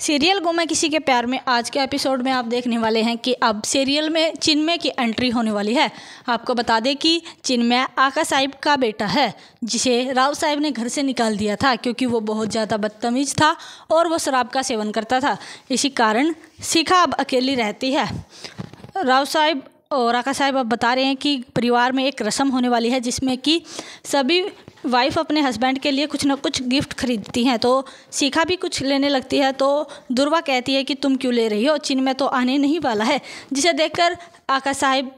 serial गुमा किसी के प्यार में आज के एपिसोड में आप देखने वाले हैं कि अब सीरियल में चिन्मय की एंट्री होने वाली है आपको बता दें कि चिन्मय आका साहिब का बेटा है जिसे राव साहिब ने घर से निकाल दिया था क्योंकि वो बहुत ज़्यादा बदतमीज था और वो शराब का सेवन करता था इसी कारण शिखा अब अकेली रहती है राव साहिब और आका साहब अब बता रहे हैं कि परिवार में एक रस्म होने वाली है जिसमें कि सभी वाइफ अपने हस्बैंड के लिए कुछ ना कुछ गिफ्ट खरीदती हैं तो सीखा भी कुछ लेने लगती है तो दुर्वा कहती है कि तुम क्यों ले रही हो चीन में तो आने नहीं वाला है जिसे देखकर आका साहिब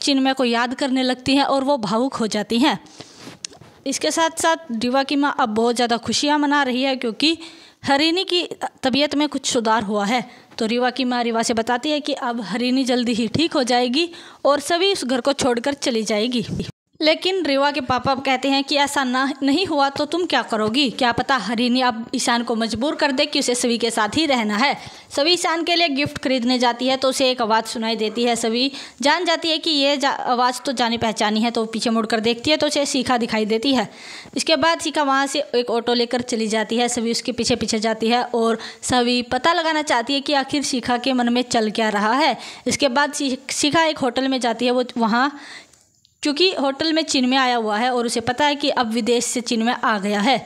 चिन्मय को याद करने लगती हैं और वो भावुक हो जाती हैं इसके साथ साथ डिवा की माँ अब बहुत ज़्यादा खुशियाँ मना रही है क्योंकि हरिनी की तबीयत में कुछ सुधार हुआ है तो रिवा की माँ रिवा से बताती है कि अब हरिनी जल्दी ही ठीक हो जाएगी और सभी उस घर को छोड़कर चली जाएगी लेकिन रेवा के पापा कहते हैं कि ऐसा ना नहीं हुआ तो तुम क्या करोगी क्या पता हरिनी अब ईशान को मजबूर कर दे कि उसे सभी के साथ ही रहना है सभी ईशान के लिए गिफ्ट खरीदने जाती है तो उसे एक आवाज़ सुनाई देती है सभी जान जाती है कि ये जा, आवाज़ तो जानी पहचानी है तो पीछे मुड़ कर देखती है तो उसे सीखा दिखाई देती है इसके बाद सीखा वहाँ से एक ऑटो लेकर चली जाती है सभी उसके पीछे पीछे जाती है और सभी पता लगाना चाहती है कि आखिर सीखा के मन में चल क्या रहा है इसके बाद सीखा एक होटल में जाती है वो वहाँ क्योंकि होटल में चीन में आया हुआ है और उसे पता है कि अब विदेश से चीन में आ गया है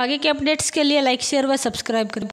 आगे के अपडेट्स के लिए लाइक शेयर व सब्सक्राइब करें